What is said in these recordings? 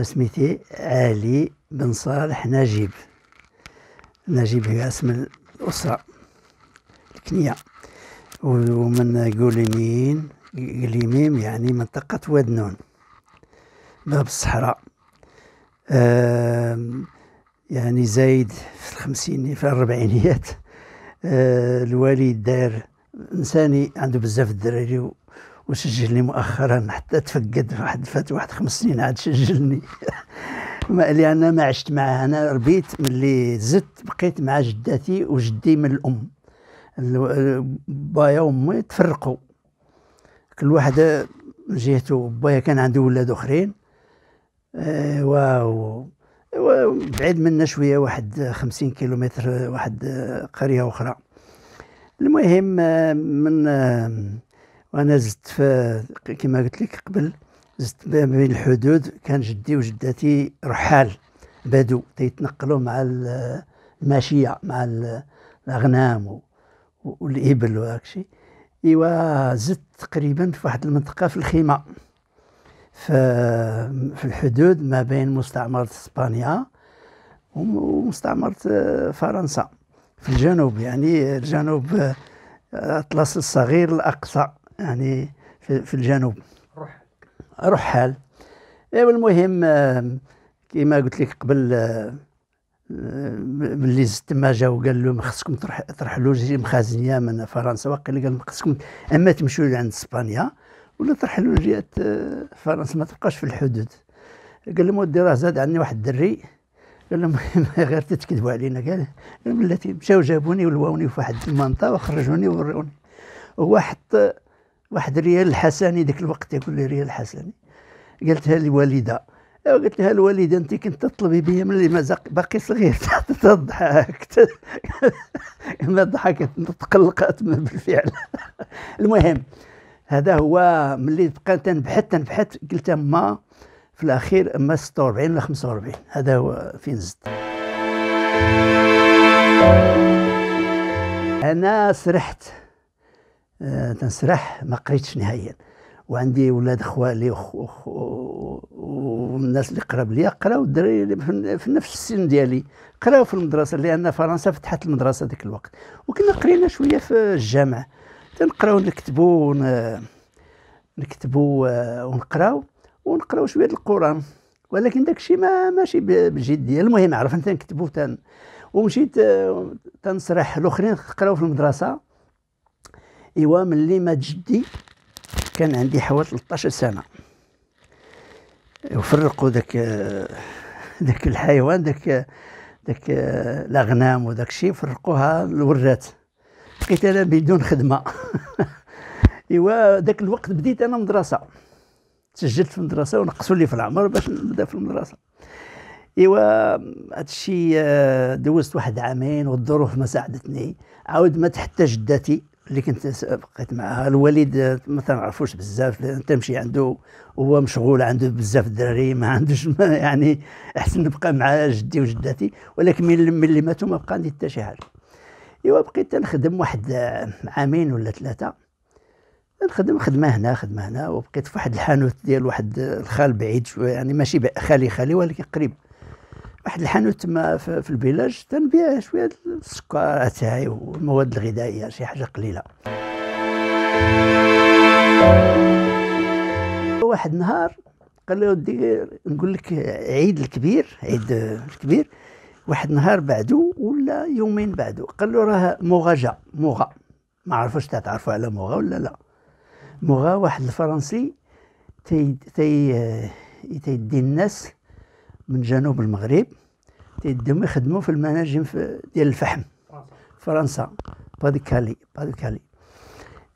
أنا سميتي علي بن صالح نجيب نجيب هي اسم الأسرة الكنية ومن قوليمين قليميم يعني منطقة واد نون باب الصحراء يعني زايد في الخمسين في الأربعينيات آه، الوالد داير إنساني عنده بزاف الدراري وسجلني مؤخرا حتى تفقد واحد فات واحد خمس سنين عاد سجلني لان ما عشت معاه انا ربيت ملي زدت بقيت مع جداتي وجدي من الام بايا وامي تفرقوا كل واحد جهته بايا كان عنده ولاد اخرين آه، واو بعيد منا شويه واحد خمسين كيلومتر واحد قريه اخرى المهم آه، من آه، وانا زدت في كما قلت لك قبل زدت بين الحدود كان جدي وجدتي رحال بدو تيتنقلوا مع الماشيه مع الاغنام والابل وهكشي ايوا زدت تقريبا في واحد المنطقه في الخيمه في في الحدود ما بين مستعمره اسبانيا ومستعمره آه، فرنسا في الجنوب يعني الجنوب الاطلس آه، الصغير الاقصى يعني في, في الجنوب رحل رحال ايوا المهم كما قلت لك قبل آه، ملي زدت تما جا وقال لهم خصكم ترحلوا جي مخازنيه من فرنسا وقال قال خصكم اما تمشوا لعند اسبانيا ولا ترحلوا لجهه آه، فرنسا ما تبقاش في الحدود قال لهم ودي راه زاد عني واحد الدري قال لهم غير تتكذبوا علينا قال بلاتي مشاو جابوني ولواوني في واحد المنطقه وخرجوني ووروني هو حط واحد ريال الحسني ذاك الوقت يقول لي ريال الحسني قالتها الوالده قلت لها الوالده انت كنت تطلبي بيا ملي مازق باقي صغير تضحك ما ضحكت تقلقت بالفعل المهم هذا هو ملي بقى تنبحث تنبحث قلت اما في الاخير اما 46 ولا 45 هذا هو فين زدت انا سرحت آه، تنسرح ما قريتش نهائيا وعندي ولاد خوالي والناس اللي قراب ليا قراو الدراري في نفس السن ديالي قراو في المدرسه لان فرنسا فتحت المدرسه ذاك الوقت وكنا قرينا شويه في الجامع تنقراو نكتبو نكتبو آه، ونقراو ونقراو شويه القران ولكن ذاك الشيء ما ماشي بجديه المهم عرفت تنكتبو تن ومشيت آه، تنسرح الاخرين قراو في المدرسه ايوا ملي مات جدي كان عندي حوالي 13 سنه وفرقوا داك داك الحيوان داك داك الاغنام وداك الشيء فرقوها الورات بقيت انا بدون خدمه ايوا داك الوقت بديت انا مدرسه سجلت في المدرسه ونقصوا لي في العمر باش نبدا في المدرسه ايوا هادشي آه، دوزت واحد عامين والظروف ما ساعدتني عاود مات حتى جداتي اللي كنت بقيت معها الوالد ما تنعرفوش بزاف تمشي عنده هو مشغول عنده بزاف الدراري ما عندوش يعني احسن نبقى مع جدي وجداتي ولكن من اللي ماتوا ما بقى عندي حتى شي حاجه ايوا بقيت تنخدم واحد عامين ولا ثلاثه نخدم خدمه هنا خدمه هنا وبقيت في واحد الحانوت ديال واحد الخال بعيد شويه يعني ماشي خالي خالي ولكن قريب واحد الحانوت تما في البيلاج تنبيع شويه السكر تاعي والمواد الغذائيه شي حاجه قليله واحد النهار قال لي ودي نقول لك عيد الكبير عيد الكبير واحد النهار بعده ولا يومين بعده قال له راه موغا جا موغا ما عرفوش تعرفوا على موغا ولا لا موغا واحد الفرنسي تي تي تيدي الناس من جنوب المغرب تيدهم يخدموا في المناجم في ديال الفحم فرنسا باديكالي باديكالي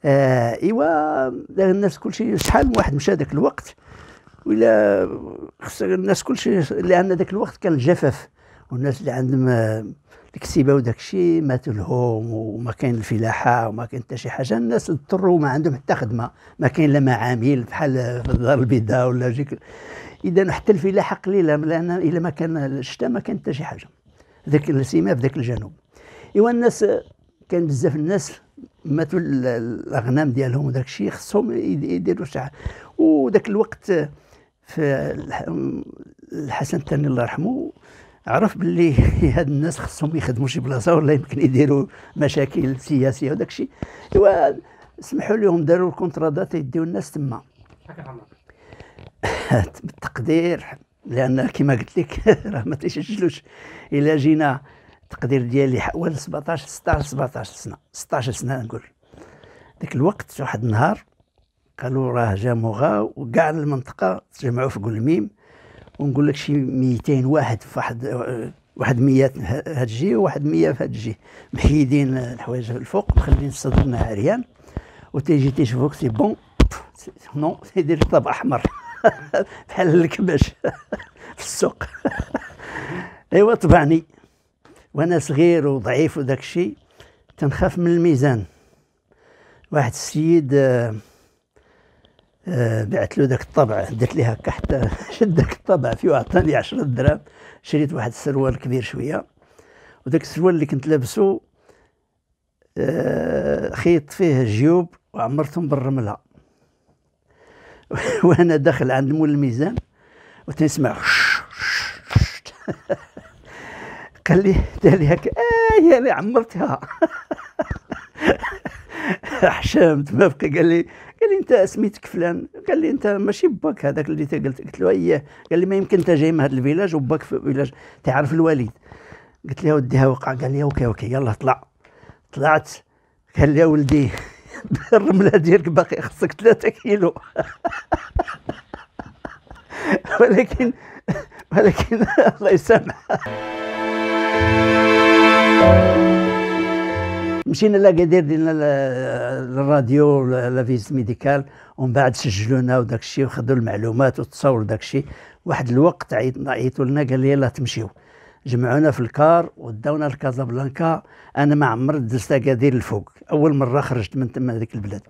آه ايوا الناس كلشي شحال من واحد مشى ذاك الوقت ولا خص الناس كلشي لان ذاك الوقت كان الجفاف والناس اللي عندهم آه، الكسيبه وداك الشيء ماتوا لهم وما كاين الفلاحه وما كاين حتى شي حاجه الناس اضطروا ما عندهم حتى خدمه ما كاين لا معامل بحال في الدار البيضاء ولا جيك اذا حتى الفلاحه قليله لان الا ما كان الشتاء ما كان حتى شي حاجه ذاك السيما في ذاك الجنوب ايوا الناس كان بزاف الناس ماتوا الاغنام ديالهم وداك الشيء خصهم يديروا شي وذاك الوقت في الحسن الثاني الله يرحمه عرف باللي هاد الناس خصهم يخدموا شي بلاصه ولا يمكن يديروا مشاكل سياسيه وداك الشيء ايوا سمحوا لهم داروا الكونترادات يديو الناس تما الامهات بالتقدير لان كما قلت لك راه ما تيسجلوش الا جينا التقدير ديالي حوالي 17 16 17 سنه 16 سنه نقول ذاك الوقت واحد النهار قالوا راه جا مغا وكاع المنطقه تجمعوا في قلميم ونقول لك شي 200 واحد في واحد واحد 100 هاد الجهه وواحد 100 في هاد الجهه محيدين الحوايج الفوق مخلين الصدر عريان وتيجي تيشوفوك سي بون نو تيدير الطب احمر بحال الكباش في السوق ايوا طبعني وانا صغير وضعيف وداك الشيء تنخاف من الميزان واحد السيد آه، آه، بعت له داك الطبع درت ليه هكا حتى شد داك الطبع فيه عطاني 10 دراهم شريت واحد السروال كبير شويه وداك السروال اللي كنت لابسو آه، خيط فيه جيوب وعمرتهم بالرمله وانا داخل عند مول الميزان وتنسمع قال لي قال لي هكا اه يا عمرتها حشمت ما بقى قال لي قال لي انت سميتك فلان قال لي انت ماشي باك هذاك اللي قلت قلت له اييه قال لي ما يمكن انت جاي من هذا الفيلاج وباك في فيلاج تعرف الوالد قلت له وديها وقع قال لي اوكي اوكي يلا طلع طلعت قال لي يا ولدي الرمله ديالك باقي خصك 3 كيلو ولكن ولكن الله يسامح مشينا لاكادير ديالنا لا لافيز ميديكال ومن بعد سجلونا وداك الشيء وخذوا المعلومات وتصور داك الشيء واحد الوقت عيطوا لنا قال لي يلاه تمشيو جمعونا في الكار وداونا لكازابلانكا انا ما عمرت دزت اكادير الفوق اول مره خرجت من تما هذيك البلاد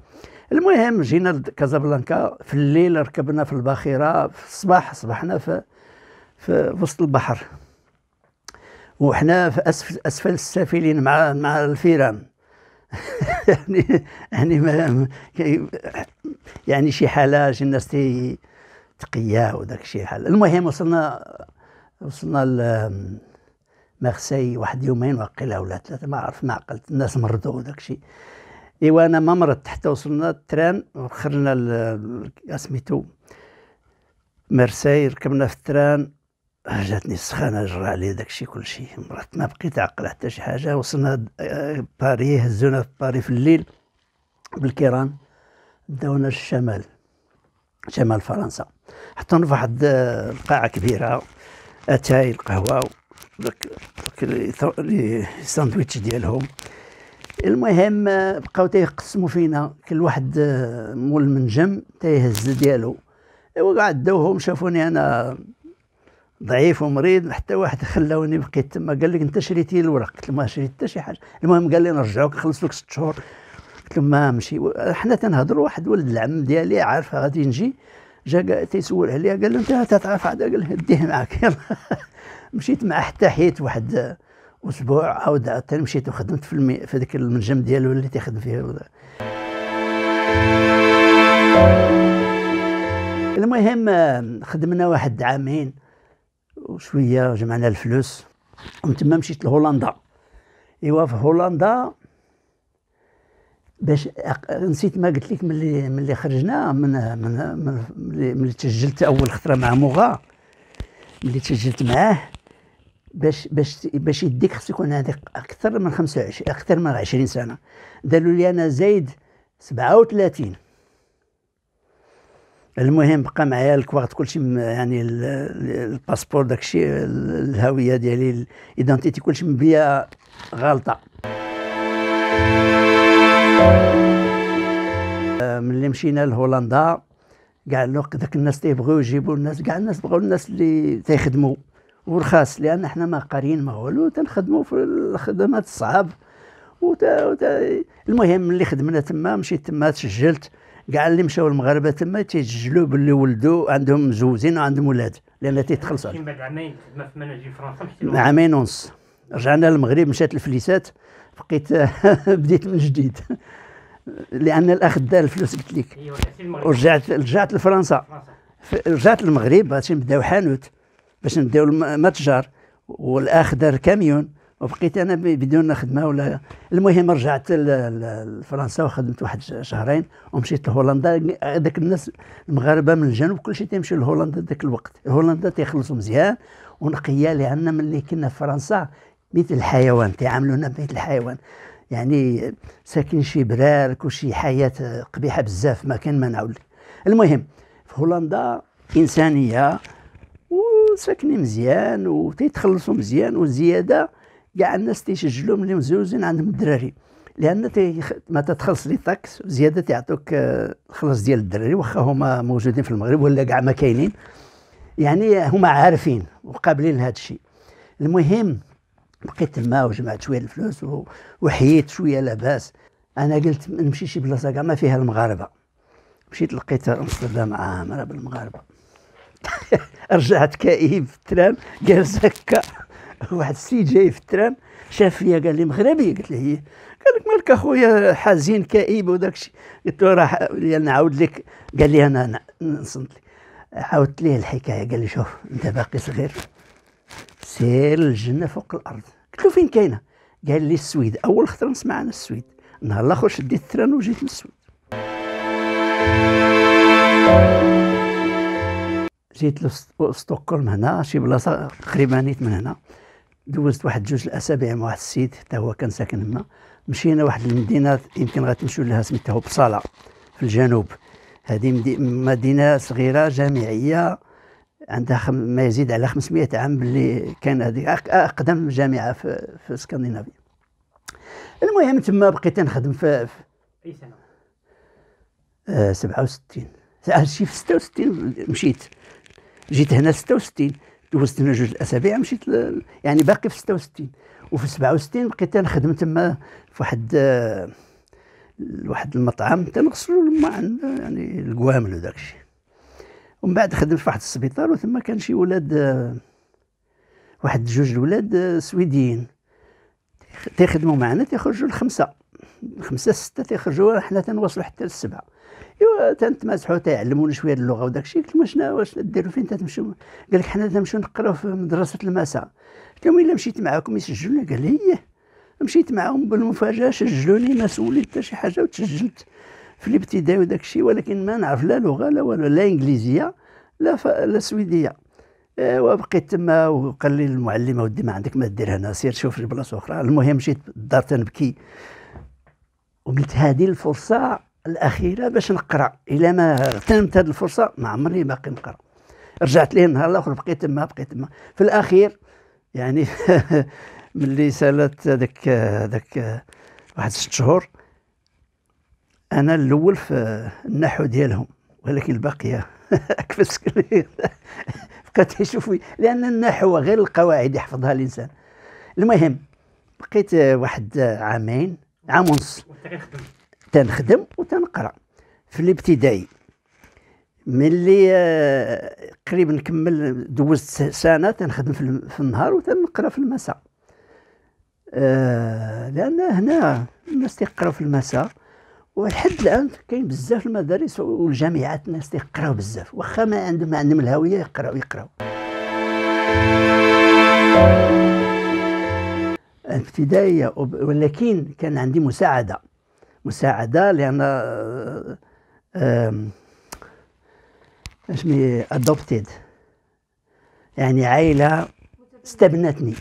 المهم جينا لكازابلانكا في الليل ركبنا في الباخره في الصباح صبحنا في في وسط البحر وحنا في اسفل اسفل السافلين مع مع الفيران يعني يعني ما يعني شي حاله شي تي تقيا وداك الشيء حال المهم وصلنا وصلنا لمارسي واحد يومين واقيلا ولا ثلاثه ما عرف ما عقلت الناس مرضوا وداك الشيء ايوا انا ما مرضت حتى وصلنا التران وخرجنا اسميتو مارسي ركبنا في التران جاتني السخانه جرى علي داك الشيء كل شيء مرات ما بقيت عقل حتى شي حاجه وصلنا آه، باري هزونا في باري في الليل بالكيران داونا الشمال شمال فرنسا حطونا في واحد القاعه آه، كبيره اتاي القهوه داك الساندويتش ديالهم المهم بقاو تيقسموا فينا كل واحد آه، مول المنجم تيهز ديالو ايوا كاع داوهم شافوني انا ضعيف ومريض حتى واحد خلاوني بقيت تما قال لك انت شريتي الورق قلت له ما شريت حتى شي حاجه المهم قال لي نرجعوك نخلص لك ست شهور قلت له ما مشي حنا تنهضروا واحد ولد العم ديالي عارفه غادي نجي جا قال تيسول عليا قال له انت تتعرف هذا قال له ديه معاك يلا مشيت معاه حتى حيت واحد اسبوع عاود ثاني مشيت وخدمت في المي... في ذاك المنجم ديالو اللي تيخدم فيه المهم خدمنا واحد عامين وشويه جمعنا الفلوس ومن تما مشيت لهولندا ايوا في هولندا باش نسيت ما قلت لك ملي ملي خرجنا من من ملي, ملي تسجلت اول خطره مع موغا ملي تسجلت معاه باش باش باش يديك خص يكون هذيك اكثر من 25 اكثر من 20 سنه قالوا لي انا زايد 37 المهم بقى معايا الكوارت كلشي يعني الباسبور داكشي الهويه ديالي الايدنتيتي كلشي مبيه غالطه آه، ملي مشينا لهولندا كاع الوقت داك الناس تيبغيو يجيبوا الناس كاع الناس بغاو الناس اللي تيخدموا ورخاص لان حنا ما قاريين ما والو تنخدموا في الخدمات الصعاب وتا وتا المهم ملي خدمنا تما مشيت تما تسجلت كاع اللي مشاو المغاربه تما تيسجلوا باللي ولدوا عندهم مزوجين وعندهم ولاد لان تيتخلصوا بعد عامين خدمه في فرنسا عامين ونص رجعنا للمغرب مشات الفليسات بقيت بديت من جديد لان الاخ دار الفلوس قلت لك أيوة، ورجعت رجعت لفرنسا رجعت للمغرب باش نبداو حانوت باش نبداو المتجر والاخ دار كاميون وبقيت انا بدون خدمه ولا المهم رجعت لفرنسا وخدمت واحد شهرين ومشيت لهولندا هذاك الناس المغاربه من الجنوب كل شيء تيمشي لهولندا ذاك الوقت هولندا تيخلصوا مزيان ونقيه لان ملي كنا في فرنسا مثل الحيوان تعاملونا مثل الحيوان يعني ساكن شي برار وشي حياه قبيحه بزاف ما كان ما نعاود المهم في هولندا انسانيه وساكنين مزيان وتيتخلصوا مزيان وزياده كاع الناس تيسجلوا ملي مزوزين عندهم الدراري لان تيخ... ما تتخلص لي تاكس زياده تيعطوك الخلص آه، ديال الدراري واخا هما موجودين في المغرب ولا كاع ما كاينين يعني هما عارفين وقابلين لهذا الشيء المهم لقيت تما وجمعت شويه الفلوس وحييت شويه لاباس انا قلت نمشي شي بلاصه كاع ما فيها المغاربه مشيت لقيت امستردام عامره بالمغاربه رجعت كئيب في الترام جالس هكا واحد السيد جاي في الترام شاف فيا قال لي مغربي قلت له ايه قال لك مالك اخويا حزين كئيب وداك الشيء قلت له راح نعاود لك قال لي انا نصنت لك عاودت ليه الحكايه قال لي شوف انت باقي صغير سير الجنه فوق الارض قلت له فين كاينه قال لي السويد اول خطره نسمع انا السويد النهار الاخر شديت التران وجيت للسويد جيت لستوكهولم هنا شي بلاصه قريبه نيت من هنا دوزت واحد جوج الاسابيع مع واحد السيد حتى هو كان ساكن هنا مشينا واحد المدينه يمكن غتمشيو لها سميتها بصاله في الجنوب هذه مدينه صغيره جامعيه عندها خم... ما يزيد على 500 عام باللي كان هذه اقدم جامعه في, في اسكندنافيا المهم تما بقيت نخدم في, في اي سنه آه 67 شي في 66 مشيت جيت هنا 66 دوزت هنا جوج الاسابيع مشيت ل... يعني باقي في 66 وفي 67 بقيت نخدم تما في واحد آه... واحد المطعم تنغسلوا الماء يعني القوامل وداك الشيء ومن بعد خدمت في واحد السبيطار وثما كان شي ولاد آه، واحد جوج الولاد آه، سويديين تيخدموا معنا تيخرجوا الخمسة خمسة ستة تيخرجوا حنا تنوصلوا حتى للسبعة ايوا تنتمازحوا تيعلمونا شويه اللغه وداك الشيء قلت لهم شنو واش ديروا فين تمشيو قال لك حنا تنمشوا نقراو في مدرسه المساء قلت لهم الا مشيت معاكم يسجلونا قال لي إيه، مشيت معاهم بالمفاجاه سجلوني ما سوليت حتى شي حاجه وتسجلت في الابتدائي وداك الشيء ولكن ما نعرف لا لغه لا والو لا انجليزيه لا ف... لا سويديه آه، وبقيت تما وقال لي المعلمه ودي ما عندك ما دير هنا سير شوف في بلاصه اخرى المهم مشيت الدار تنبكي وقلت هذه الفرصه الاخيره باش نقرا الا ما اغتنمت هذه الفرصه ما عمري باقي نقرا رجعت ليه النهار الاخر بقيت تما بقيت تما في الاخير يعني ملي سالت هذاك هذاك واحد ست شهور انا الاول في النحو ديالهم ولكن الباقيه اكفس كثير بقيت يشوف لان النحو غير القواعد يحفظها الانسان المهم بقيت واحد عامين عام ونص تنخدم وتنقرا في الابتدائي ملي آه، قريب نكمل دوزت سنه تنخدم في النهار وتنقرا في المساء آه، لان هنا الناس تيقراو في المساء ولحد الان كاين بزاف المدارس والجامعات الناس تيقراو بزاف واخا ما عندهم ما عندهم الهويه يقراو يقراو ابتدائيه ولكن كان عندي مساعده مساعده لان آه، اسمي ادوبتيد يعني عائله استبنتني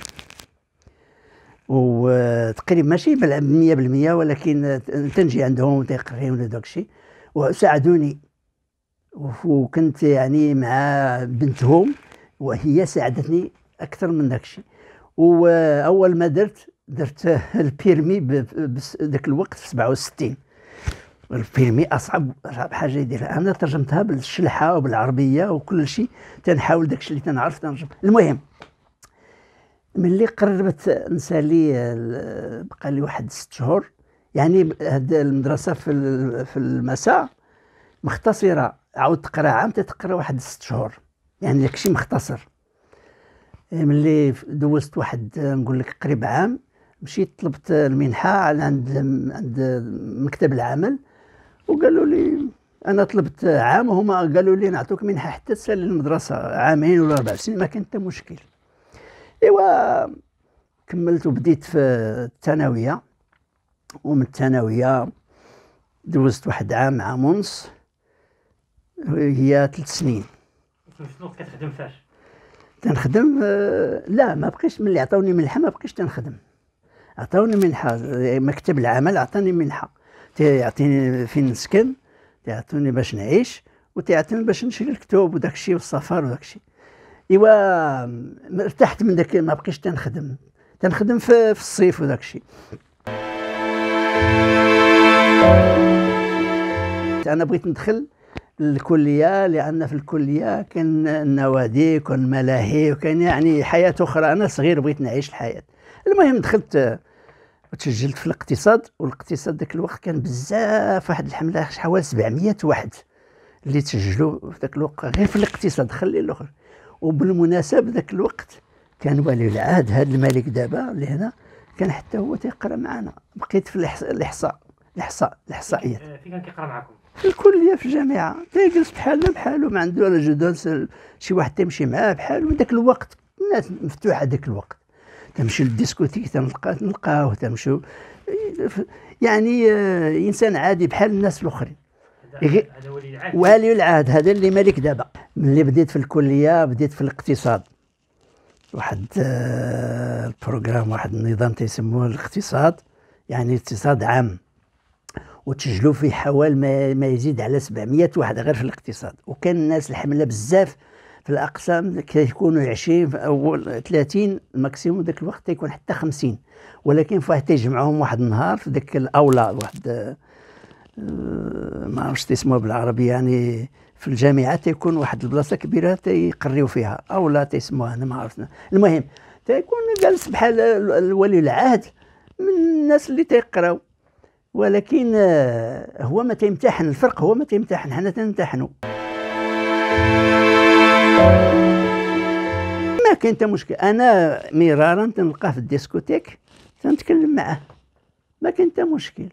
وتقريبا ماشي 100% ولكن تنجي عندهم وتيقريهم وداك الشيء وساعدوني وكنت يعني مع بنتهم وهي ساعدتني اكثر من داك الشيء واول ما درت درت البيرمي ذاك الوقت في 67 البيرمي اصعب اصعب حاجه يديرها انا ترجمتها بالشلحه وبالعربيه وكل شيء تنحاول داك الشيء اللي تنعرف تنرجم المهم ملي قربت نسالي بقى لي واحد ست شهور يعني هاد المدرسه في في المساء مختصره عاود تقرا عام تتقرا واحد ست شهور يعني داكشي مختصر آه، ملي دوزت واحد نقول لك قريب عام مشيت طلبت المنحه على عند عند مكتب العمل وقالوا لي انا طلبت عام وهما قالوا لي نعطوك منحه حتى تسالي المدرسه عامين ولا اربع سنين ما كان حتى مشكل ايوا كملت وبديت في الثانويه ومن الثانويه دوزت واحد عام عام ونص هي ثلاث سنين شنو كتخدم فاش تنخدم آه، لا ما بقيش ملي عطاوني منحه ما بقيش تنخدم عطاوني منحه آه، مكتب العمل عطاني منحه تيعطيني فين نسكن تيعطوني باش نعيش وتيعطيني باش نشري الكتب وداك الشيء والسفر وداك الشيء ايوا ارتحت من داك ما بقيتش تنخدم تنخدم في, في الصيف وداك الشيء انا بغيت ندخل الكليه لان في الكليه كان النوادي كان ملاهي وكان يعني حياه اخرى انا صغير بغيت نعيش الحياه المهم دخلت وتسجلت في الاقتصاد والاقتصاد ذاك الوقت كان بزاف واحد الحمله حوالي 700 واحد اللي تسجلوا في ذاك الوقت غير في الاقتصاد خلي الاخر وبالمناسبه ذاك الوقت كان ولي العهد هذا الملك دابا اللي هنا كان حتى هو تيقرا معنا بقيت في الاحصاء الاحصاء الاحصائيات آه، فين كان كيقرا معكم في الكليه في الجامعه تيجلس بحالنا بحاله ما عنده لا جدوس شي واحد تيمشي معاه بحاله ذاك الوقت الناس مفتوحه ذاك الوقت تمشي للديسكوتيك تنلقاه تمشيو يعني آه، انسان عادي بحال الناس الاخرين هذا ولي العهد ولي العهد هذا اللي مالك دابا ملي بديت في الكليه بديت في الاقتصاد واحد آه، البروغرام واحد النظام تيسموه الاقتصاد يعني اقتصاد عام وتسجلوا فيه حوالي ما, ما يزيد على 700 واحد غير في الاقتصاد وكان الناس الحمله بزاف في الاقسام كيكونوا 20 او 30 الماكسيموم ذاك الوقت تيكون حتى 50 ولكن فواحد تيجمعهم واحد النهار في ذاك الاولى واحد آه، ما عرفتش تسموها بالعربي يعني في الجامعه تيكون واحد البلاصه كبيره تيقريو فيها او لا تيسموها انا ما عرفتنا المهم تيكون جالس بحال ولي العهد من الناس اللي تيقراو ولكن آه، هو ما تيمتحن الفرق هو ما تيمتحن حنا تنمتحنوا ما كاين حتى مشكل انا مرارا تنلقاه في الديسكوتيك تنتكلم معاه ما كاين حتى مشكل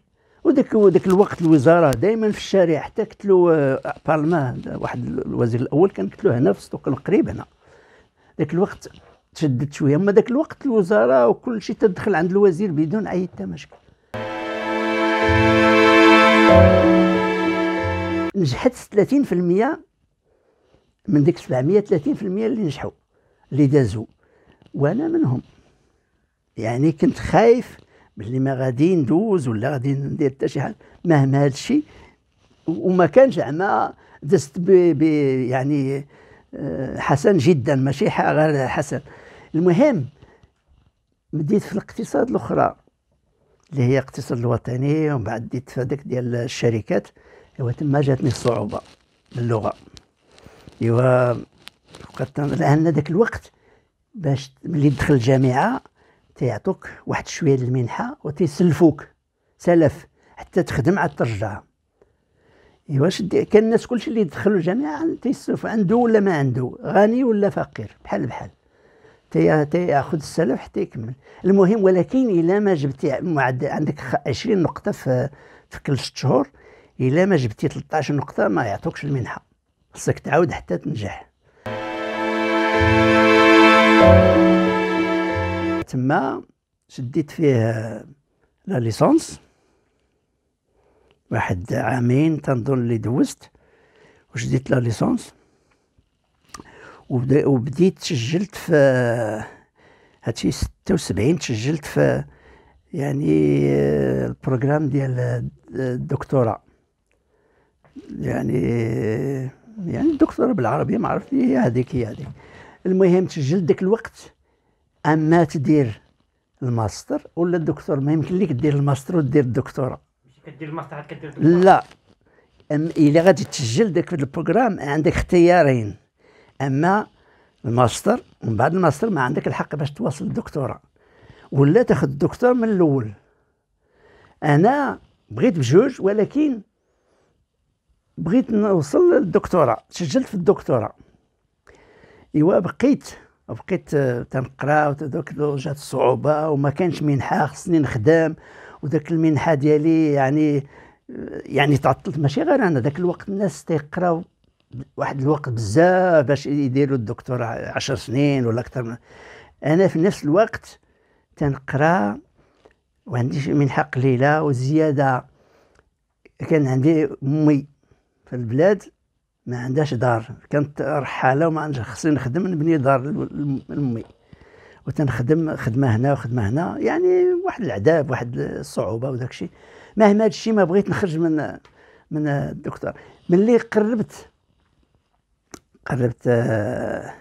وداك وذاك الوقت الوزاره دائما في الشارع حتى قتلوا آه، بارلمان واحد الوزير الاول كان قتلوه هنا في سطوك القريب هنا ذاك الوقت تشددت شويه اما ذاك الوقت الوزاره وكل شيء تدخل عند الوزير بدون اي مشكل نجحت 30% من ديك 700 30% اللي نجحوا اللي دازوا وانا منهم يعني كنت خايف باللي ما غادي ندوز ولا غادي ندير حتى شي حاجه مهما هذا الشيء وما كان زعما دزت ب يعني آه، حسن جدا ماشي غير حسن المهم بديت في الاقتصاد الاخرى اللي هي الاقتصاد الوطني ومن بعد ديت في هذاك ديال الشركات ايوا تما جاتني الصعوبه باللغه ايوا بقيت لان ذاك الوقت باش ملي دخل الجامعه تيعطوك واحد شويه د المنحه وتيسلفوك سلف حتى تخدم عاد ترجع ايوا كان الناس كلشي اللي يدخلوا الجامعه تيسلف عنده ولا ما عنده غني ولا فقير بحال بحال تياخذ السلف حتى يكمل المهم ولكن الا ما جبتي عندك 20 نقطه في في كل 6 شهور الا ما جبتي 13 نقطه ما يعطوكش المنحه خصك تعاود حتى تنجح تما شديت فيه لا ليسونس واحد عامين تنظن اللي دوزت وشديت لا ليسونس وبديت سجلت في هادشي ستة وسبعين سجلت في يعني البروغرام ديال الدكتوراه يعني يعني الدكتوراه بالعربيه ما عرفت هي هذيك هي هذيك المهم سجلت ذاك الوقت اما تدير الماستر ولا الدكتور ما يمكن لك دير الماستر ودير الدكتوراه ماشي كدير الماستر عاد كدير الدكتوراه لا أم الا غادي تسجل داك في البروغرام عندك اختيارين اما الماستر ومن بعد الماستر ما عندك الحق باش تواصل الدكتوراه ولا تاخذ الدكتور من الاول انا بغيت بجوج ولكن بغيت نوصل للدكتوراه سجلت في الدكتوراه ايوا بقيت بقيت آه، تنقرا دوك جات الصعوبه وما كانش منحه خصني نخدم وداك المنحه ديالي يعني آه، يعني تعطلت ماشي غير انا ذاك الوقت الناس تيقراو واحد الوقت بزاف باش يديروا الدكتوراه عشر سنين ولا اكثر من انا في نفس الوقت تنقرا وعندي منحه قليله وزياده كان عندي امي في البلاد ما عندهاش دار كانت رحاله وما عندهاش خصني نخدم نبني دار لامي وتنخدم خدمه هنا وخدمه هنا يعني واحد العذاب واحد الصعوبه وداك الشيء مهما هذا الشيء ما بغيت نخرج من من الدكتور ملي قربت قربت آه،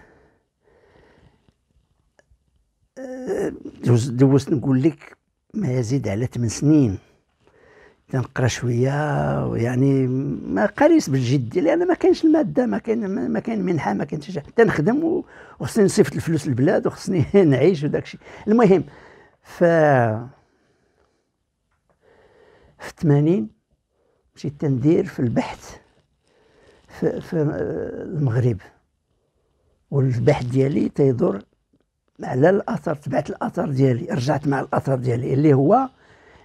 آه، دوزت نقول لك ما يزيد على 8 سنين تنقرا شويه ويعني ما قريس بالجد لان ما كاينش الماده ما كاين ما كاين منحه ما كاين شي تنخدم وخصني نصيفط الفلوس للبلاد وخصني نعيش وداك الشيء المهم ف في 80 مشيت تندير في البحث في, في المغرب والبحث ديالي تيدور على الاثر تبعت الاثر ديالي رجعت مع الاثر ديالي اللي هو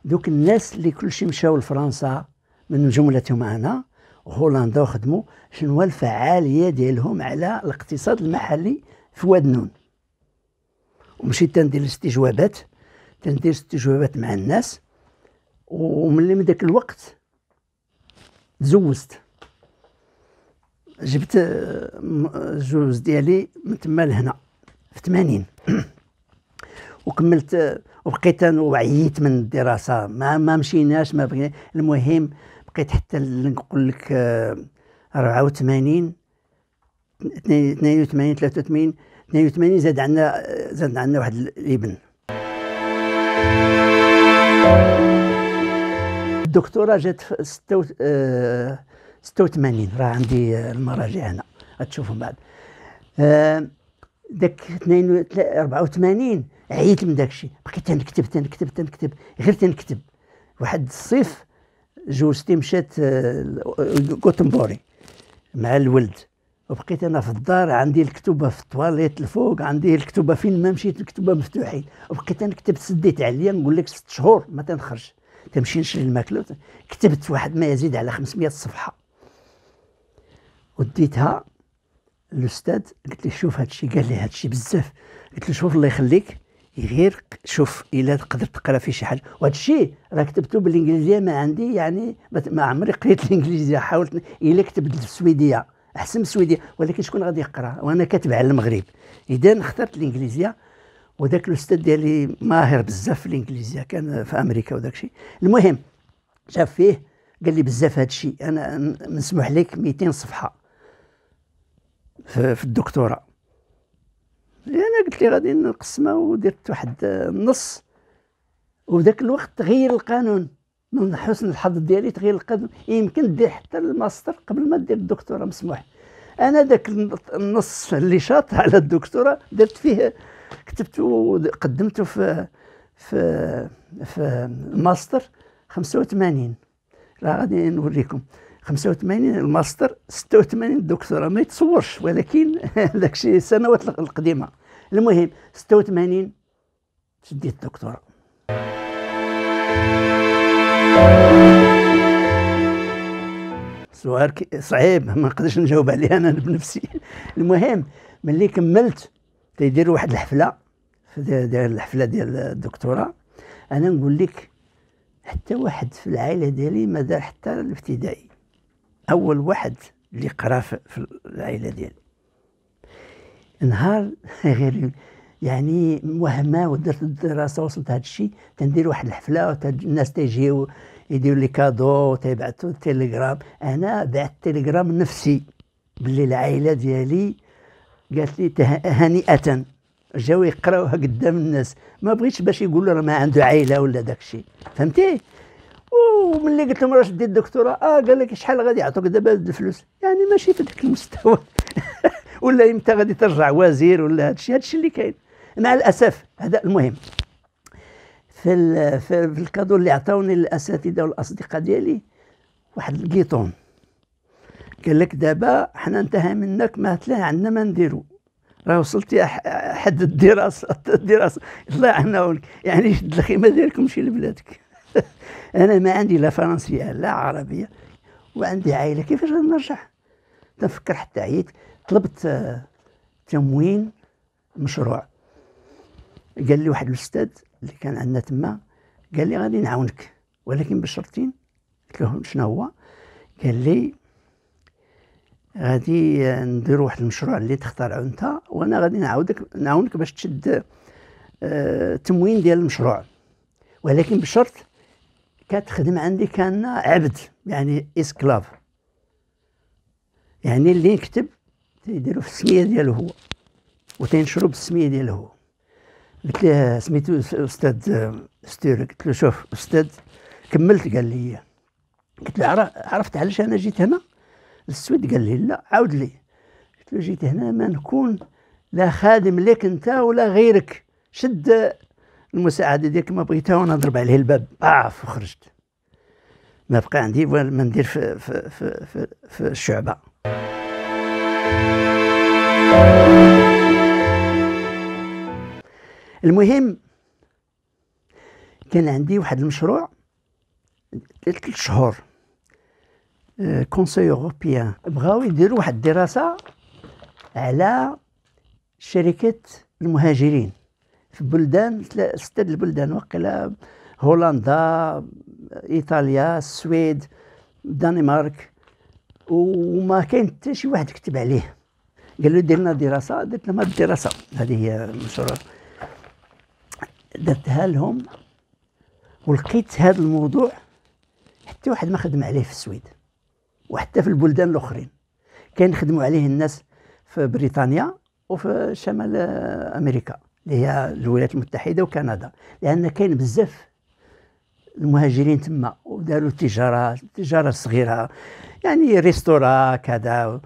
دوك الناس اللي كلشي مشاو لفرنسا من جملتهم انا هولندا وخدموا شنو الفعاليه ديالهم على الاقتصاد المحلي في واد نون ومشيت تندير الاستجوابات تندير استجوابات مع الناس وملي من داك الوقت تزوجت جبت الجوز ديالي من تما لهنا في 80 وكملت وبقيت وعييت من الدراسه ما ما مشيناش ما بغينا المهم بقيت حتى نقول لك 84 82 83 82 زاد عندنا آه، زاد عندنا واحد الابن الدكتوره جات في 86 آه، راه عندي المراجع هنا غتشوفهم بعد آه، داك 84 عييت من داك الشيء بقيت تنكتب تنكتب تنكتب غير تنكتب واحد الصيف جوزتي مشات غوتنبوري آه، مع الولد وبقيت انا في الدار عندي الكتبه في التواليت الفوق عندي الكتبه فين ما مشيت الكتبه مفتوحين وبقيت انا كتبت سديت عليا نقول لك ست شهور ما تنخرج تمشي نشري الماكله كتبت واحد ما يزيد على 500 صفحه وديتها الاستاذ قلت له شوف هذا الشيء قال لي هذا الشيء بزاف قلت له شوف الله يخليك غير شوف الا تقدر تقرا في شي حاجه وهذا الشيء راه كتبته بالانجليزيه ما عندي يعني ما عمري قريت الانجليزيه حاولت الا كتبت بالسويديه احسن من السويديه ولكن شكون غادي يقرا وانا كاتب على المغرب اذا اخترت الانجليزيه وذاك الاستاذ ديالي ماهر بزاف في الانجليزيه كان في امريكا وداك الشيء المهم شاف فيه قال لي بزاف هذا الشيء انا مسموح لك 200 صفحه في الدكتوراه انا قلت لي غادي نقسمها ودرت واحد النص وذاك الوقت تغير القانون من حسن الحظ ديالي تغير القانون يمكن دير حتى الماستر قبل ما دير الدكتوراه مسموح انا ذاك النص اللي شاط على الدكتوراه درت فيه كتبته وقدمته في في في ماستر 85 راه غادي نوريكم 85 الماستر 86 الدكتوراه ما يتصورش ولكن الشيء السنوات القديمه المهم 86 شديت الدكتوراه سؤال صعيب ما نقدرش نجاوب عليه انا بنفسي المهم ملي كملت تيديروا واحد الحفله داير الحفله ديال الدكتوراه انا نقول لك حتى واحد في العائله ديالي ما دار حتى الابتدائي اول واحد اللي قرا في العائله ديالي نهار غير يعني مهمه ودرت الدراسه وصلت هذا الشيء تندير واحد الحفله الناس تيجيو يديروا لي كادو تيبعثوا التليجرام انا بعت التليجرام نفسي باللي العائله ديالي قالت لي هنيئه جاو يقراوها قدام الناس ما بغيتش باش يقولوا راه ما عنده عائله ولا داك الشيء فهمتي وملي قلت لهم راه شدي الدكتوراه اه قال لك شحال غادي يعطوك دابا هاد الفلوس يعني ماشي في ذاك المستوى ولا امتى غادي ترجع وزير ولا الشيء هذا الشيء اللي كاين مع الاسف هذا المهم في في الكادو اللي عطاوني الاساتذه والاصدقاء ديالي واحد القيطون قال لك دابا حنا انتهى منك ما تلاه عندنا ما نديرو راه وصلتي حد الدراسه الدراسه الله يعاونك يعني شد الخيمه ديالكم شي لبلادك انا ما عندي لا فرنسيه لا عربيه وعندي عائله كيفاش نرجع تفكر حتى عييت طلبت آه، تموين مشروع قال لي واحد الاستاذ اللي كان عندنا تما قال لي غادي نعاونك ولكن بشرطين قلت لهم شنو هو قال لي غادي آه، ندير واحد المشروع اللي تخترعه انت وانا غادي نعاودك نعاونك باش تشد التموين آه، ديال المشروع ولكن بشرط كتخدم عندي كان عبد يعني اسكلاف يعني اللي يكتب تيديرو في السميه ديالو هو وتينشرو بالسميه ديالو هو قلت ليه سميتو استاذ ستور قلت له شوف استاذ كملت قال لي إيه. قلت له عرفت علاش انا جيت هنا السويد قال لي لا عاود لي قلت له جيت هنا ما نكون لا خادم لك انت ولا غيرك شد المساعده ديالك ما بغيتها وانا نضرب عليه الباب باف آه، وخرجت ما بقى عندي ما ندير في في في في, في الشعبه المهم كان عندي واحد المشروع ثلاث شهور كونسي آه، اوروبيان بغاو يديروا واحد الدراسه على شركه المهاجرين في بلدان ستة البلدان وقيلا هولندا ايطاليا السويد الدنمارك وما كاين حتى شي واحد كتب عليه قال له دير لنا دراسه درت لهم الدراسه هذه هي المشروع درتها لهم ولقيت هذا الموضوع حتى واحد ما خدم عليه في السويد وحتى في البلدان الاخرين كان خدموا عليه الناس في بريطانيا وفي شمال امريكا اللي هي الولايات المتحده وكندا لان كاين بزاف المهاجرين تما وداروا تجاره تجاره صغيره يعني ريستورا كذا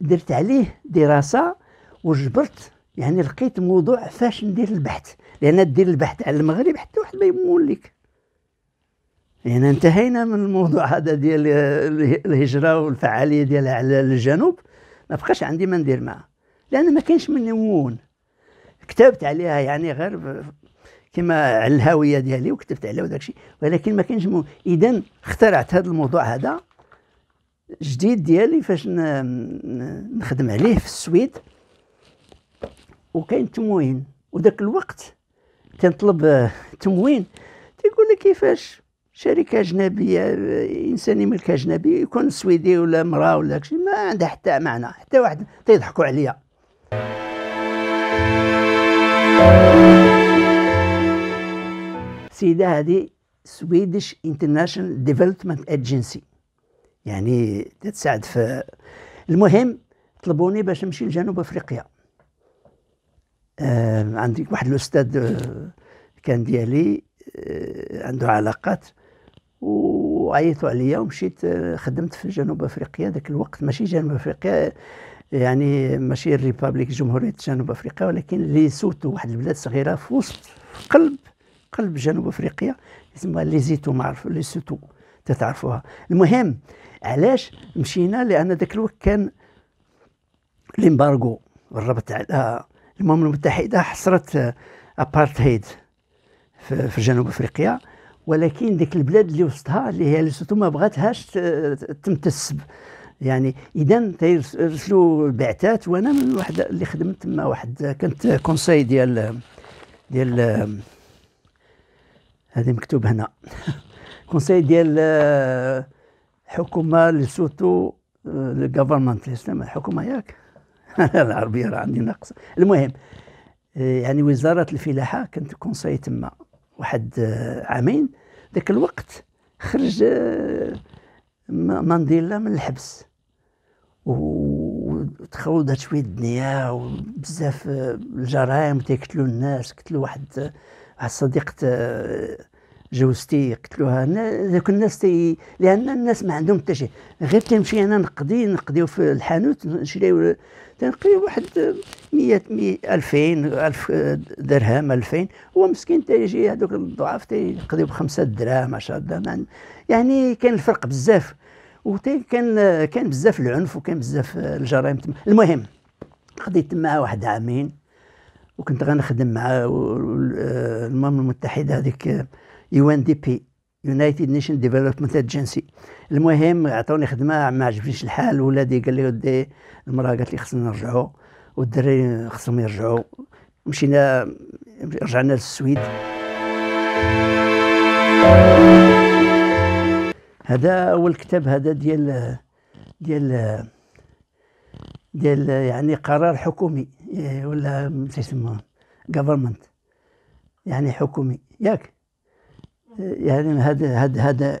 درت عليه دراسه وجبرت يعني لقيت موضوع فاش ندير البحث لان دير البحث على المغرب حتى واحد ما يمول لك يعني انتهينا من الموضوع هذا ديال الهجره والفعاليه ديالها على الجنوب ما بقاش عندي ما ندير معاه لان ما كاينش من يمون كتبت عليها يعني غير كما على الهويه ديالي وكتبت عليها وداك الشيء ولكن ما كانش اذا اخترعت هذا الموضوع هذا جديد ديالي فاش نخدم عليه في السويد وكاين تموين وداك الوقت تنطلب تموين تيقول لك كيفاش شركه اجنبيه انسان يملك اجنبي يكون سويدي ولا مراه ولا داكشي ما عندها حتى معنى حتى واحد تيضحكوا عليا السيده هذه سويدش انترناشونال ديفلوبمنت ايجنسي يعني تساعد في المهم طلبوني باش نمشي لجنوب افريقيا آه عندي واحد الاستاذ آه، كان ديالي آه عنده علاقات وعيطوا عليا ومشيت آه، خدمت في جنوب افريقيا ذاك الوقت ماشي جنوب افريقيا يعني ماشي الريبابليك جمهورية جنوب افريقيا ولكن ليسوتو واحد البلاد صغيرة في وسط قلب قلب جنوب افريقيا اسمها ليزيتو معروف ليسوتو تتعرفوها المهم علاش مشينا لان ذاك الوقت كان الامبارغو الربط على الامم المتحده حصرت ابارتهيد في جنوب افريقيا ولكن ديك البلاد اللي وسطها اللي هي ليسوتو ما بغاتهاش تمتس يعني اذا تيرسلوا بعثات وانا من واحد اللي خدمت تما واحد كنت كونساي ديال ديال هذه مكتوب هنا كونساي ديال حكومه لسوتو الجفرمنت الاسلام الحكومه ياك العربيه راه عندي ناقصه المهم يعني وزاره الفلاحه كنت كونساي تما واحد آه، عامين ذاك الوقت خرج آه، مانديلا من الحبس وتخوضت شويه الدنيا وبزاف آه، الجرائم تيقتلوا الناس قتلوا واحد آه، واحد صديقة آه، جوزتي قتلوها ذوك الناس تي لان الناس ما عندهم حتى شي غير تمشي انا نقضي نقضيو في الحانوت نشريو تنقي واحد مية مية ألفين ألف درهم ألفين هو مسكين تيجي هذوك الضعاف تيقضيو بخمسة دراهم عشرة دراهم يعني, يعني كان الفرق بزاف وكان كان بزاف العنف وكان بزاف الجرائم المهم قضيت معاه واحد عامين وكنت غنخدم مع الامم المتحده هذيك يو ان دي بي يونايتد نيشن ديفلوبمنت اجنسي المهم عطوني خدمه ما عجبنيش الحال ولادي قال لي ودي المراه قالت لي خصنا نرجعوا والدراري خصهم يرجعوا مشينا رجعنا للسويد هذا اول كتاب هذا ديال ديال ديال يعني قرار حكومي إيه، ولا تيسموه government يعني حكومي ياك يعني هذا هذا هذا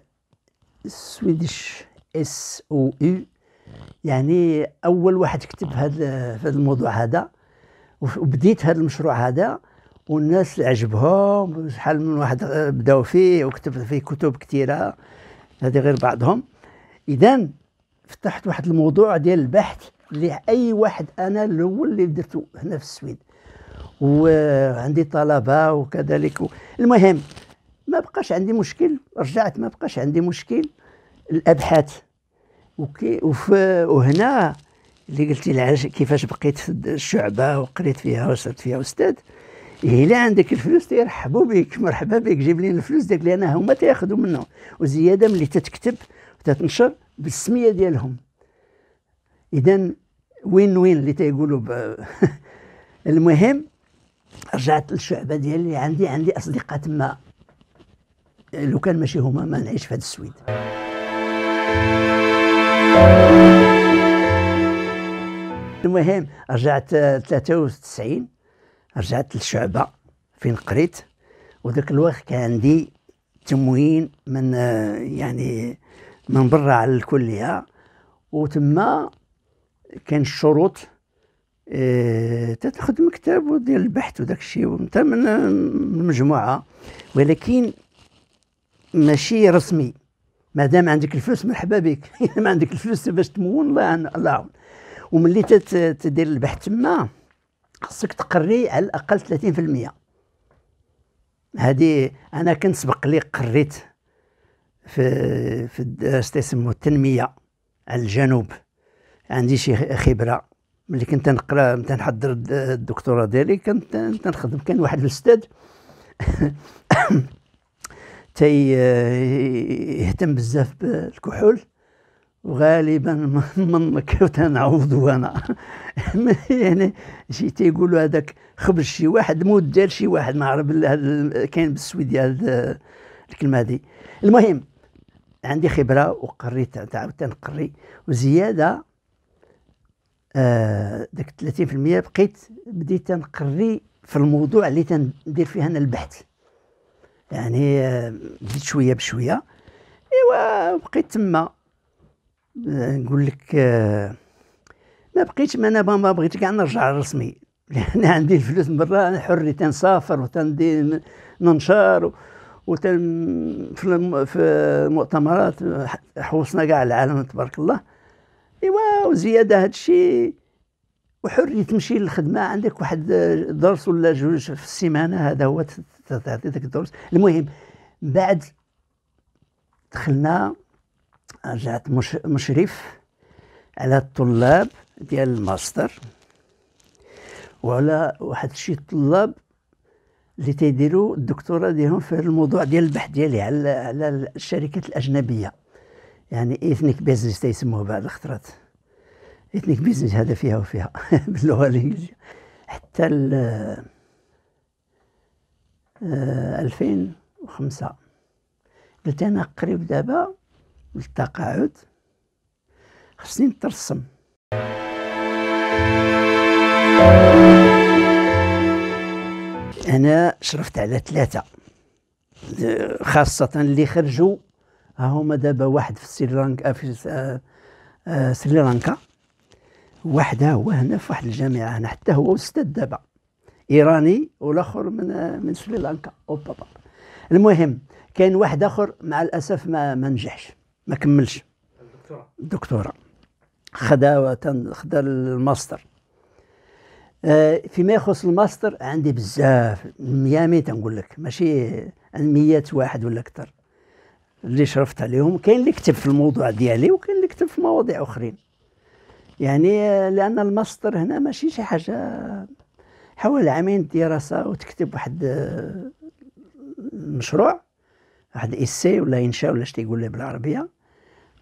سويدش اس او اي يعني اول واحد كتب هذا في هذا الموضوع هذا وبديت هذا المشروع هذا والناس عجبهم شحال من واحد بداو فيه وكتب فيه كتب كثيره هذه غير بعضهم اذا فتحت واحد الموضوع ديال البحث لاي واحد انا الاول اللي درته هنا في السويد وعندي طلبه وكذلك المهم ما بقاش عندي مشكل رجعت ما بقاش عندي مشكل الابحاث وكي وهنا اللي قلتي لها كيفاش بقيت في الشعبه وقريت فيها وصلت فيها استاذ الا عندك الفلوس تيرحبوا بك مرحبا بك جيب لي الفلوس داك لان هما تاخذوا منهم وزياده ملي تتكتب وتتنشر بالسميه ديالهم اذا وين وين اللي تيقولوا المهم رجعت للشعبه ديالي عندي عندي اصدقاء تما لو كان ماشي هما ما نعيش في هذا السويد المهم رجعت 93 رجعت للشعبة فين قريت وذاك الوقت كان عندي تموين من يعني من برا على الكلية وتما كان الشروط إيه تاخذ مكتب ودير البحث وداك الشيء من المجموعه ولكن ماشي رسمي مادام عندك الفلوس مرحبا بك اذا ما عندك الفلوس باش تمون الله الله عون. وملي تدير البحث تما خصك تقري على الاقل 30% هذه انا كنت سبق لي قريت في في الدراسه تسمو التنميه على الجنوب عندي شي خبره ملي كنت نقرا تنحضر الدكتوراه ديالي كنت تنخدم كان واحد الاستاذ حتى يهتم بزاف بالكحول وغالبا منك تنعوض وانا يعني شي تيقولوا هذاك خبز شي واحد مود دار شي واحد ما عرف كاين بالسويدي هذا الكلمه هذه المهم عندي خبره وقريت تعاودت نقري وزياده آه، داك 30% بقيت بديت نقري في الموضوع اللي تندير فيه انا البحث يعني بديت آه، شويه بشويه ايوا بقيت تما نقول لك آه، ما بقيتش ما انا ما بغيت كاع نرجع لرسمي لان عندي الفلوس برا انا حري تنسافر وتندير ننشر وتن في المؤتمرات حوصنا كاع العالم تبارك الله ايوا وزياده هادشي الشيء وحرية تمشي للخدمه عندك واحد درس ولا جوج في السيمانه هذا هو تعطي ذاك الدرس المهم بعد دخلنا رجعت مش مشرف على الطلاب ديال الماستر وعلى واحد شي طلاب اللي تيديروا الدكتوراه ديالهم في الموضوع ديال البحث ديالي على على الشركات الاجنبيه يعني اثنيك بيزنس تيسموه بعض الخطرات قلت لك بيزنس هذا فيها وفيها باللغه الانجليزيه حتى 2005 آه، قلت انا قريب دابا للتقاعد خصني نترسم انا شرفت على ثلاثه خاصه اللي خرجوا ها هما دابا واحد في سريلانكا في آه، آه، سريلانكا وحده هو هنا في واحد الجامعه هنا حتى هو استاذ دابا ايراني والاخر من من سريلانكا او بابا المهم كاين واحد اخر مع الاسف ما ما نجحش ما كملش الدكتوراه الدكتوراه خدا خدا الماستر آه، فيما يخص الماستر عندي بزاف ميامي تنقول لك ماشي ميات واحد ولا اكثر اللي شرفت عليهم كاين اللي كتب في الموضوع ديالي وكاين اللي كتب في مواضيع اخرين يعني آه، لان الماستر هنا ماشي شي حاجه حوالي عامين دراسه وتكتب واحد المشروع آه، واحد اسي ولا انشاء ولا اش تيقول له بالعربيه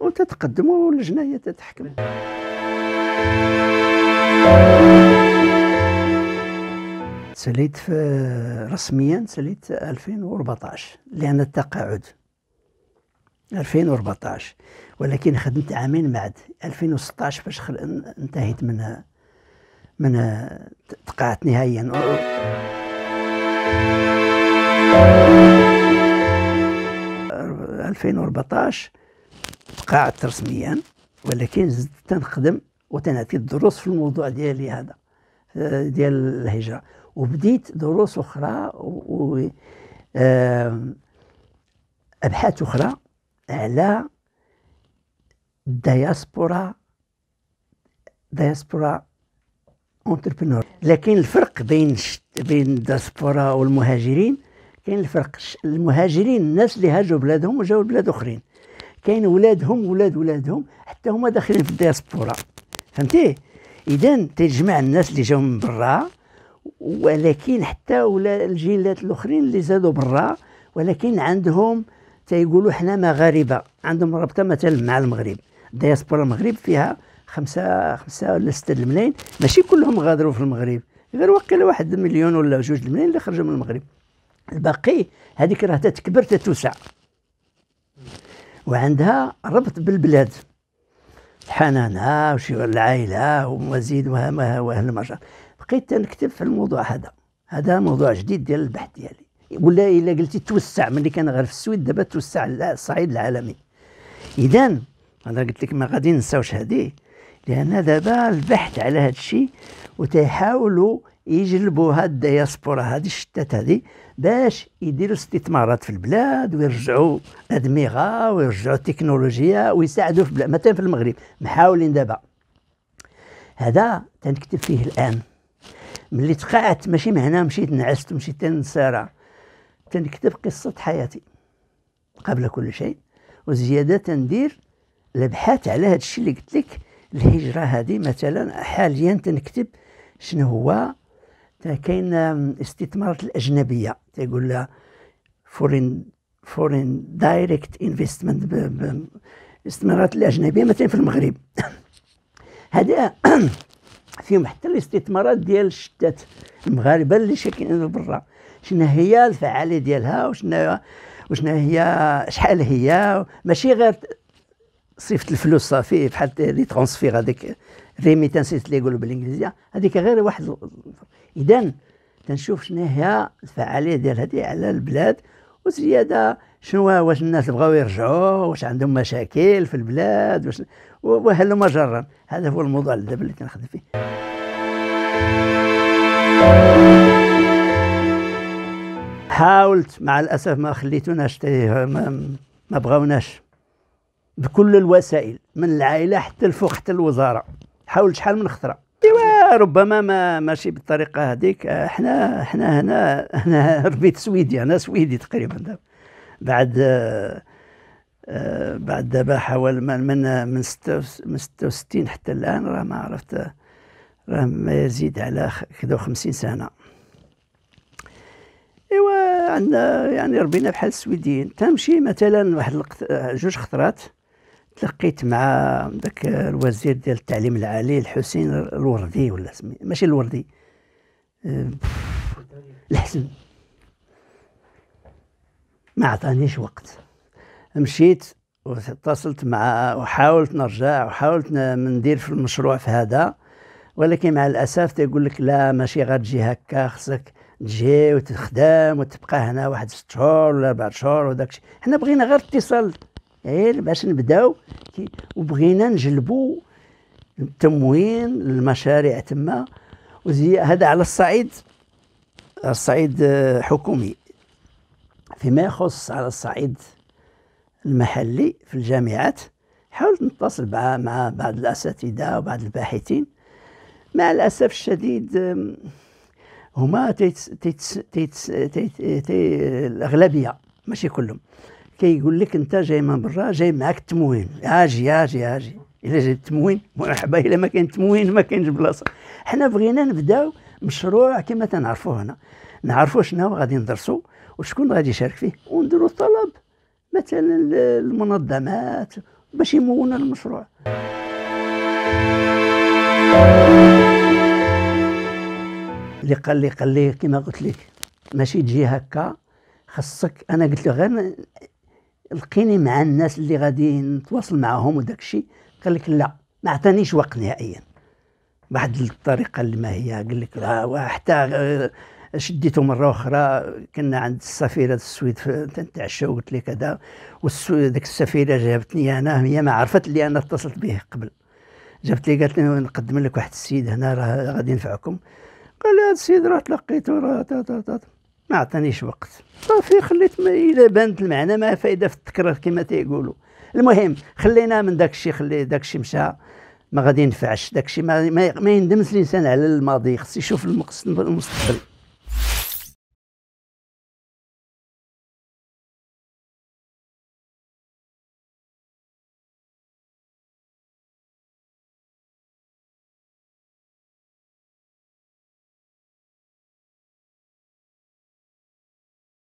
وتتقدم واللجنه هي تتحكم تسليت آه، رسميا تسليت 2014 لان التقاعد 2014 ولكن خدمت عامين بعد 2016 باش خل... انتهيت من من تقاعدت نهائيا ألفين وربطاش تقاعدت رسميا ولكن زدت تنخدم وتنعطي الدروس في الموضوع ديالي هذا ديال الهجرة وبديت دروس أخرى و أبحاث أخرى على دياسبورا دياسبورا اونتربرونور لكن الفرق بين بين الدياسبورا والمهاجرين كاين الفرق المهاجرين الناس اللي هاجوا بلادهم وجاوا لبلاد اخرين كاين ولادهم ولاد ولادهم حتى هما داخلين في الدياسبورا فهمتي اذا تجمع الناس اللي جاوا من برا ولكن حتى ولا الجيلات الاخرين اللي زادوا برا ولكن عندهم تيقولوا حنا مغاربه عندهم رابطه مثلا مع المغرب دياسبورا المغرب فيها خمسة خمسة ولا ستة الملايين ماشي كلهم غادروا في المغرب غير واقيلا واحد مليون ولا جوج الملايين اللي خرجوا من المغرب الباقي هذيك راه تتكبر تتوسع وعندها ربط بالبلاد حنانها وشي العائلة ومزيد وهمها وأهل المجر بقيت نكتب في الموضوع هذا هذا موضوع جديد ديال البحث ديالي ولا الا قلتي توسع ملي كان غير في السويد دابا توسع على الصعيد العالمي اذا انا قلت لك ما غادي ننساوش هذه لان دابا البحث على هذا الشيء وتيحاولوا يجلبوا هاد الدياسبورا هذه الشتات هذه باش يديروا استثمارات في البلاد ويرجعوا ادمغه ويرجعوا تكنولوجيا ويساعدوا في البلاد مثلا في المغرب محاولين دابا هذا تنكتب فيه الان ملي تقعت ماشي معناه مشيت نعست مشيت تنسارع تنكتب قصة حياتي قبل كل شيء وزيادة تندير الابحاث على هذا الشيء اللي قلت لك الهجرة هذه مثلا حاليا تنكتب شنو هو كاين استثمارات الأجنبية تيقول لها فورين فورين دايركت انفستمنت الاستثمارات الأجنبية مثلا في المغرب هذا آه، فيهم حتى الاستثمارات ديال الشتات المغاربة اللي شاكين برا شنو هي الفعاليه ديالها وشنو وشنو هي شحال هي ماشي غير صيفط الفلوس صافي بحال لي ترونسفير هذيك ريميتانسيس اللي يقولوا بالانجليزيه هذيك غير واحد اذا تنشوف شنو هي الفعاليه ديال هذه على البلاد وزياده شنو واش الناس بغاو يرجعوا واش عندهم مشاكل في البلاد واش وهل مجرا هذا هو الموضوع اللي دابا اللي كنخدم فيه حاولت مع الاسف ما خليتوناش ما, ما بغاوناش بكل الوسائل من العائله حتى الفوق حتى الوزاره حاولت شحال من خطره ايوا ربما ما ماشي بالطريقه هذيك احنا احنا هنا انا ربيت سويدي انا سويدي تقريبا دابا بعد آه بعد دابا حوالي من من من 66 حتى الان راه ما عرفت راه ما يزيد على كذا 50 سنه ايوا عندنا يعني ربينا بحال السويديين تنمشي مثلا واحد جوج خطرات تلقيت مع ذاك الوزير ديال التعليم العالي الحسين الوردي ولا سمي ماشي الوردي أه، الحسن ما عطانيش وقت مشيت واتصلت مع وحاولت نرجع وحاولت ندير في المشروع في هذا ولكن مع الاسف تيقول لك لا ماشي غتجي هكا خصك تجي وتخدم وتبقى هنا واحد ست شهور ولا اربع شهور وداك الشيء حنا بغينا غير اتصال غير باش نبداو وبغينا نجلبوا التموين للمشاريع تما هذا على الصعيد على الصعيد حكومي فيما يخص على الصعيد المحلي في الجامعات حاولت نتصل مع بعض الاساتذه وبعض الباحثين مع الاسف الشديد هما تيتس تيتس تيتس تي الاغلبيه ماشي كلهم كيقول لك انت جاي من برا جاي معاك التموين اجي اجي اجي الا جاي التموين مرحبا الا ما كاين تموين ما كاينش بلاصه حنا بغينا نبداو مشروع كما تنعرفوه هنا نعرفوا شنو غادي ندرسوا وشكون غادي يشارك فيه ونديروا الطلب مثلا المنظمات باش يمونوا المشروع اللي قال لي قال لي كما قلت لك ماشي تجي هكا خصك انا قلت له غير لقيني مع الناس اللي غادي نتواصل معاهم وداك الشيء قال لك لا ما عطانيش وقت نهائيا بواحد الطريقه اللي ما هي قال لك حتى شديته مره اخرى كنا عند السفيره السويد تنتعشوا قلت لك كذا وديك السفيره جابتني انا هي ما عرفت اللي انا اتصلت به قبل جابت لي قالت لي نقدم لك واحد السيد هنا راه غادي ينفعكم قال لي هذا السيد راه تلقيته راه ما عطانيش وقت صافي خليت ما الا بانت المعنى ما فايده في التكرار كما تيقولوا المهم خلينا من داك الشيء خلي داك الشيء مشى ما غادي ينفعش داك الشيء ما, ما يندمس الانسان على الماضي خص يشوف المستقبل